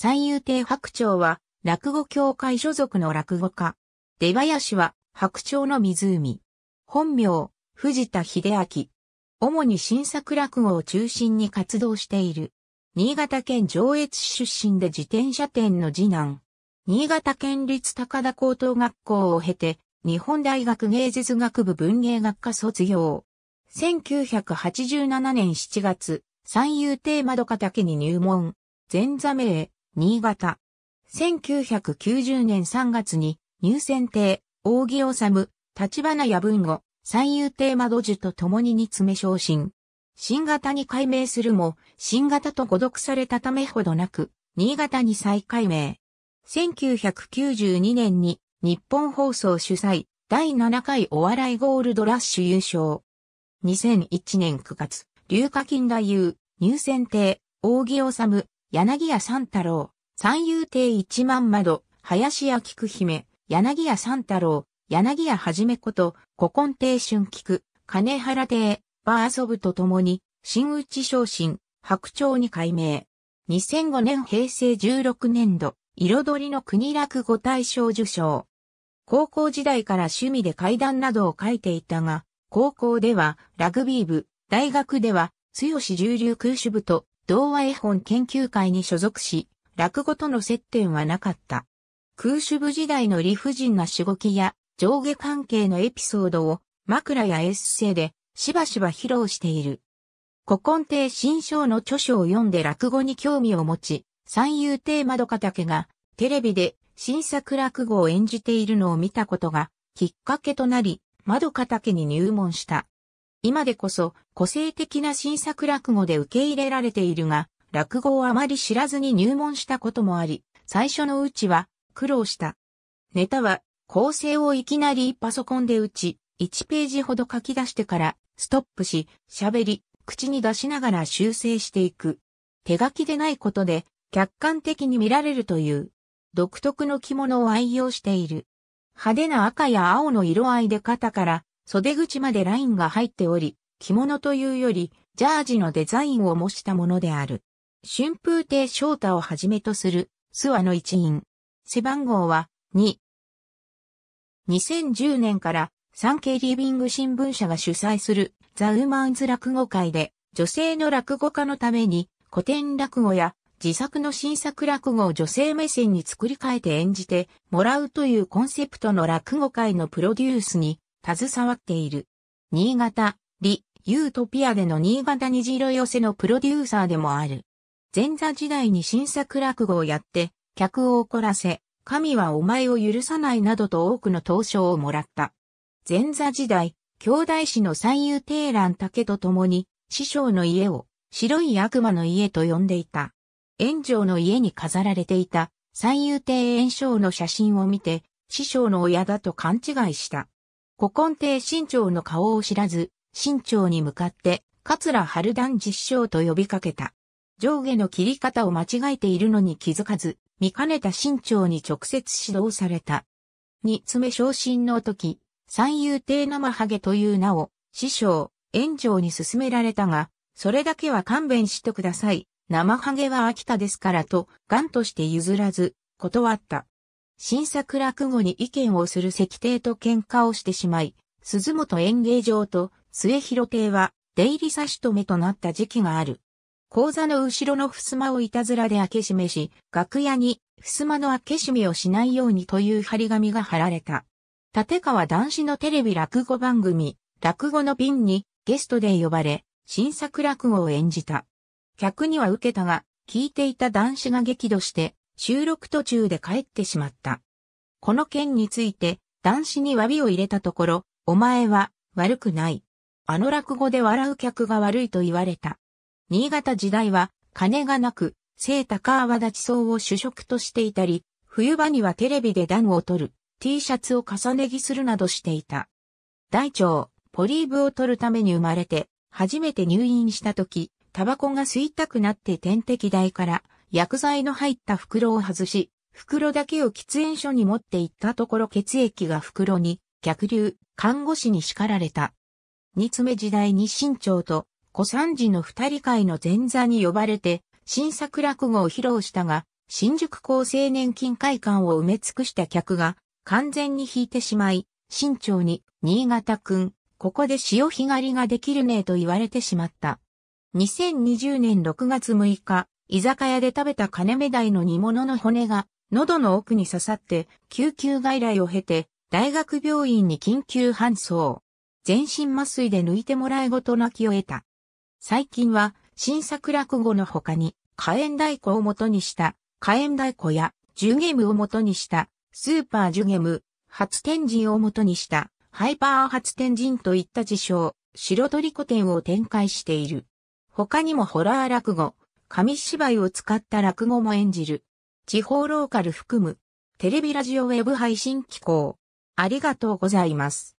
三遊亭白鳥は、落語協会所属の落語家。出林は、白鳥の湖。本名、藤田秀明。主に新作落語を中心に活動している。新潟県上越市出身で自転車店の次男。新潟県立高田高等学校を経て、日本大学芸術学部文芸学科卒業。1987年7月、三遊亭窓か竹に入門。前座名、新潟。1990年3月に入選帝、扇治、立花や文後、三遊亭窓樹と共に煮詰め昇進。新型に改名するも、新型と誤読されたためほどなく、新潟に再改名。1992年に日本放送主催第7回お笑いゴールドラッシュ優勝。2001年9月、龍花金太夫、入選帝、扇治、柳谷三太郎、三遊亭一万窓、林家菊姫、柳谷三太郎、柳谷はじめこと、古今亭春菊、金原亭、バー遊ぶとともに、新内昇進、白鳥に改名。2005年平成16年度、彩りの国落語大賞受賞。高校時代から趣味で階段などを書いていたが、高校ではラグビー部、大学では、強し重流空手部と童話絵本研究会に所属し、落語との接点はなかった。空手部時代の理不尽なしごきや上下関係のエピソードを枕やエッセイでしばしば披露している。古今亭新章の著書を読んで落語に興味を持ち、三遊亭窓かたけがテレビで新作落語を演じているのを見たことがきっかけとなり、窓かたけに入門した。今でこそ個性的な新作落語で受け入れられているが、落語をあまり知らずに入門したこともあり、最初のうちは苦労した。ネタは構成をいきなりパソコンで打ち、1ページほど書き出してからストップし、喋り、口に出しながら修正していく。手書きでないことで客観的に見られるという独特の着物を愛用している。派手な赤や青の色合いで肩から袖口までラインが入っており、着物というより、ジャージのデザインを模したものである。春風亭昇太をはじめとする、諏訪の一員。背番号は2。2010年からケイリービング新聞社が主催するザ・ウーマンズ落語会で女性の落語家のために古典落語や自作の新作落語を女性目線に作り変えて演じてもらうというコンセプトの落語会のプロデュースに携わっている。新潟、リ、ユートピアでの新潟虹色寄せのプロデューサーでもある。前座時代に新作落語をやって、客を怒らせ、神はお前を許さないなどと多くの投書をもらった。前座時代、兄弟子の三遊亭蘭竹と共に、師匠の家を白い悪魔の家と呼んでいた。炎上の家に飾られていた三遊亭炎章の写真を見て、師匠の親だと勘違いした。古今帝新潮の顔を知らず、新潮に向かって、桂春団実証と呼びかけた。上下の切り方を間違えているのに気づかず、見かねた新潮に直接指導された。二つ目昇進の時、三遊亭生ハゲという名を、師匠、炎上に勧められたが、それだけは勘弁してください。生ハゲは飽きたですからと、ガンとして譲らず、断った。新作落語に意見をする石帝と喧嘩をしてしまい、鈴本演芸場と末広亭は出入り差し止めとなった時期がある。講座の後ろの襖をいたずらで開け閉めし、楽屋に襖の開け閉めをしないようにという張り紙が貼られた。立川男子のテレビ落語番組、落語の瓶にゲストで呼ばれ、新作落語を演じた。客には受けたが、聞いていた男子が激怒して、収録途中で帰ってしまった。この件について、男子に詫びを入れたところ、お前は悪くない。あの落語で笑う客が悪いと言われた。新潟時代は金がなく、聖高泡立ち層を主食としていたり、冬場にはテレビで暖を取る、T シャツを重ね着するなどしていた。大腸、ポリーブを取るために生まれて、初めて入院した時、タバコが吸いたくなって点滴台から薬剤の入った袋を外し、袋だけを喫煙所に持って行ったところ血液が袋に逆流、看護師に叱られた。二つ目時代に新潮と小三治の二人会の前座に呼ばれて、新作落語を披露したが、新宿厚生年金会館を埋め尽くした客が完全に引いてしまい、新潮に、新潟くん、ここで潮干狩りができるねえと言われてしまった。2020年6月6日、居酒屋で食べた金目鯛の煮物の骨が喉の奥に刺さって救急外来を経て大学病院に緊急搬送。全身麻酔で抜いてもらいごと泣きを得た。最近は新作落語の他に火炎太鼓を元にした火炎太鼓やジュゲムを元にしたスーパージュゲム、初天神を元にしたハイパー初天神といった事象、白鳥古典を展開している。他にもホラー落語、紙芝居を使った落語も演じる。地方ローカル含む、テレビラジオウェブ配信機構。ありがとうございます。